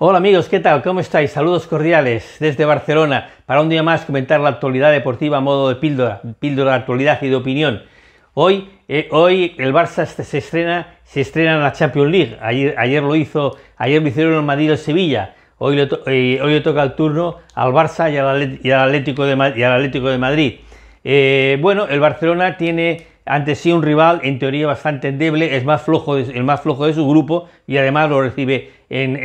Hola amigos, ¿qué tal? ¿Cómo estáis? Saludos cordiales desde Barcelona para un día más comentar la actualidad deportiva a modo de píldora, píldora de actualidad y de opinión. Hoy, eh, hoy el Barça se estrena, se estrena en la Champions League. Ayer, lo hizo, ayer lo hicieron el Madrid y Sevilla. Hoy le, eh, hoy toca el turno al Barça y al, Atlético de, Madrid. Eh, bueno, el Barcelona tiene ...antes sí un rival en teoría bastante endeble, es más flojo el más flojo de su grupo y además lo recibe en,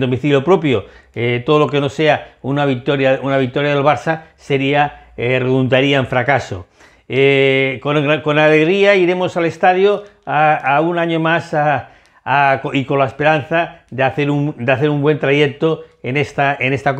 domicilio, propio. Eh, todo lo que no sea una victoria, una victoria del Barça sería, eh, redundaría en fracaso. Eh, con, alegría iremos al estadio a, un año más y con la esperanza de hacer un, de hacer un buen trayecto en esta, en esta,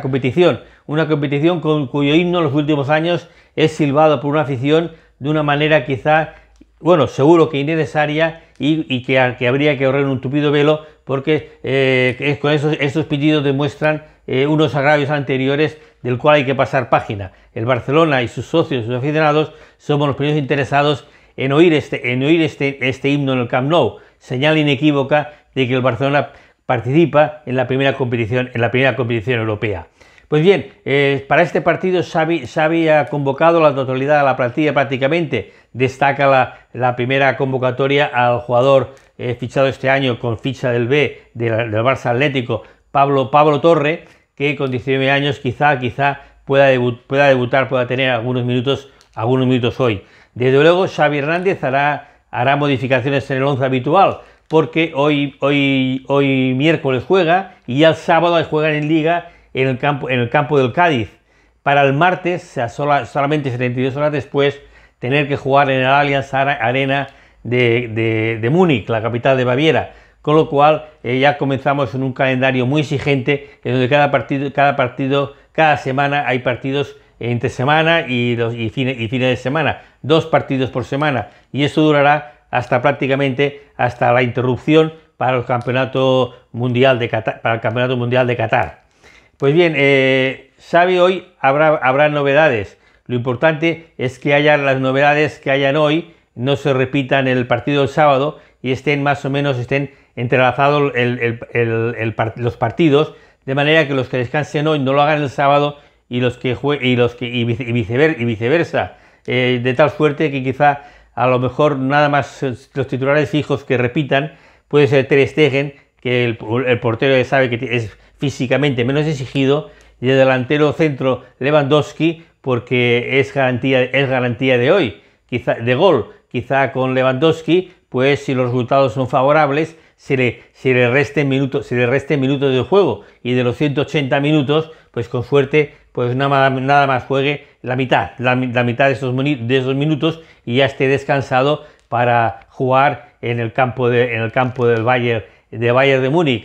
competición. Una competición con cuyo himno en los últimos años es silbado por una afición de una manera quizá, bueno, seguro que innecesaria y, que, habría que ahorrar un tupido velo porque eh, con esos, esos pedidos demuestran eh, unos agravios anteriores del cual hay que pasar página. El Barcelona y sus socios, sus aficionados, somos los primeros interesados en oír este, en oír este, este himno en el Camp Nou, señal inequívoca de que el Barcelona participa en la primera competición, en la primera competición europea. Pues bien, eh, para este partido Xavi, ha convocado la totalidad de la plantilla prácticamente. Destaca la, primera convocatoria al jugador eh, fichado este año con ficha del B del, Barça Atlético, Pablo, Pablo Torre, que con 19 años quizá, quizá pueda, pueda debutar, pueda tener algunos minutos, algunos minutos hoy. Desde luego Xavi Hernández hará, modificaciones en el 11 habitual porque hoy, hoy, hoy miércoles juega y ya el sábado juega en liga en el campo, en el campo del Cádiz. Para el martes, solamente 72 horas después, tener que jugar en el Allianz Arena de, Múnich, la capital de Baviera. Con lo cual eh, ya comenzamos en un calendario muy exigente, en donde cada partido, cada partido, cada semana hay partidos entre semana y, los, fines de semana, dos partidos por semana, y eso durará hasta prácticamente hasta la interrupción para el campeonato mundial de para el campeonato mundial de Qatar. Pues bien, eh, sabe hoy habrá, novedades. Lo importante es que haya las novedades que hayan hoy, no se repitan el partido del sábado y estén más o menos estén entrelazados los partidos, de manera que los que descansen hoy no lo hagan el sábado y los que y y, viceversa, eh, de tal suerte que quizá a lo mejor nada más los titulares fijos que repitan puede ser Ter Stegen, que el, portero sabe que es físicamente menos exigido y delantero centro Lewandowski porque es garantía, es garantía de hoy, quizá de gol. Quizá con Lewandowski, pues si los resultados son favorables, se le, se le, resten, minutos, se le de juego y de los 180 minutos, pues con suerte, pues nada, nada más juegue la mitad, la, mitad de esos, minutos y ya esté descansado para jugar en el campo, de, en el campo del Bayern de Bayern de Múnich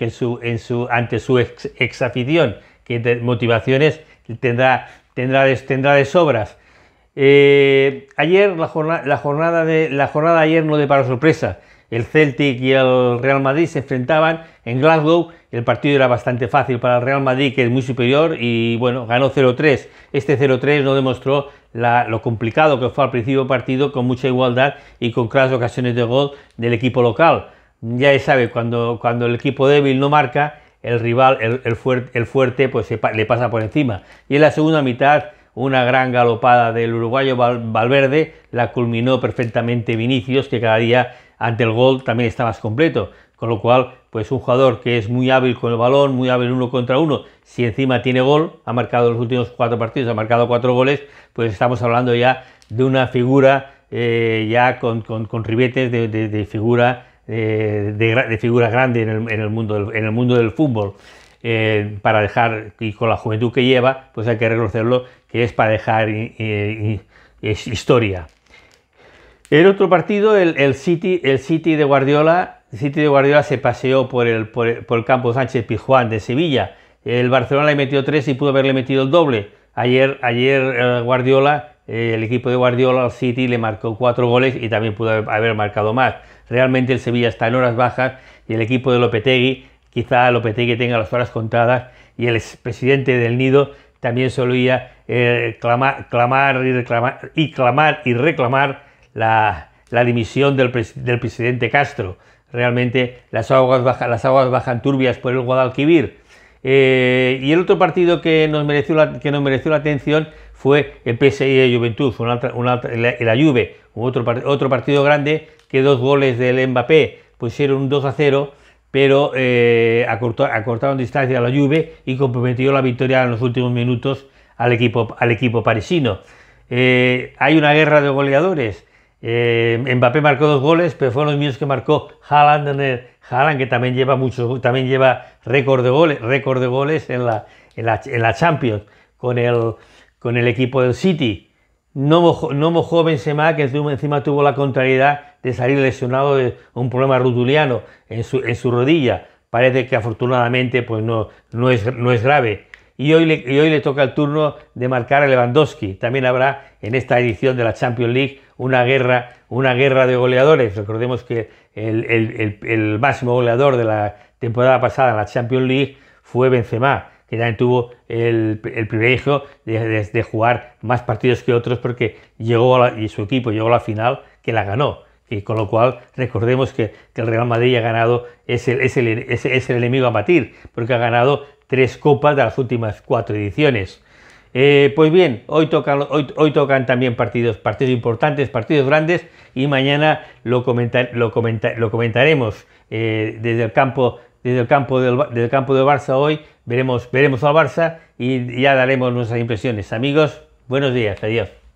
ante su ex, afición, que de motivaciones tendrá, tendrá, de, tendrá sobras. Eh, ayer la jornada, de, la jornada ayer no de para sorpresa. El Celtic y el Real Madrid se enfrentaban en Glasgow. El partido era bastante fácil para el Real Madrid, que es muy superior, y bueno, ganó 0-3. Este 0-3 no demostró lo complicado que fue al principio del partido, con mucha igualdad y con claras ocasiones de gol del equipo local ya sabe, cuando, cuando el equipo débil no marca, el rival, el, fuerte, pues le pasa por encima. Y en la segunda mitad, una gran galopada del uruguayo Valverde, la culminó perfectamente Vinicius, que cada día ante el gol también está más completo. Con lo cual, pues un jugador que es muy hábil con el balón, muy hábil uno contra uno, si encima tiene gol, ha marcado los últimos cuatro partidos, ha marcado cuatro goles, pues estamos hablando ya de una figura eh, ya con, ribetes de figura eh, de, figura figuras grandes en el, mundo, del, en el mundo del fútbol. Eh, para dejar, y con la juventud que lleva, pues hay que reconocerlo, que es para dejar eh, historia. El otro partido, el, City, el City de Guardiola, el City de Guardiola se paseó por el, campo Sánchez Pizjuán de Sevilla. El Barcelona le metió tres y pudo haberle metido el doble. Ayer, ayer Guardiola, el equipo de Guardiola, el City, le marcó cuatro goles y también pudo haber marcado más. Realmente el Sevilla está en horas bajas y el equipo de Lopetegui, quizá Lopetegui tenga las horas contadas y el presidente del Nido también solía eh, clamar, clamar, y reclamar y, clamar y reclamar la, dimisión del, presidente Castro. Realmente las aguas, las aguas bajan turbias por el Guadalquivir. Eh, y el otro partido que nos mereció la, que mereció la atención fue el PSI de Juventud, una, una, la, otro, otro partido grande que dos goles del Mbappé pusieron 2 a 0, pero eh, acortaron distancia a la Juve y comprometió la victoria en los últimos minutos al equipo, al equipo parisino. Eh, hay una guerra de goleadores. Eh, Mbappé marcó dos goles, pero fueron los mismos que marcó Haaland, que también lleva mucho, también lleva récord de goles, récord de goles en la, en la, en la Champions con el, con el equipo del City. No mojó, no Benzema, que encima tuvo la contrariedad de salir lesionado de un problema rutuliano en su, rodilla. Parece que afortunadamente pues no, es, grave. Y hoy, le, toca el turno de marcar a Lewandowski. También habrá en esta edición de la Champions League una guerra, una guerra de goleadores. Recordemos que el máximo goleador de la temporada pasada en la Champions League fue Benzema que también tuvo el, privilegio de, jugar más partidos que otros porque llegó y su equipo llegó a la final que la ganó. Y con lo cual recordemos que, el Real Madrid ha ganado, es el, enemigo a batir, porque ha ganado tres copas de las últimas cuatro ediciones. Eh, pues bien, hoy tocan, hoy, también partidos, partidos importantes, partidos grandes, y mañana lo, lo, lo comentaremos eh, desde el campo desde el campo del, campo Barça hoy. Veremos, veremos al Barça y ya daremos nuestras impresiones. Amigos, buenos días, adiós.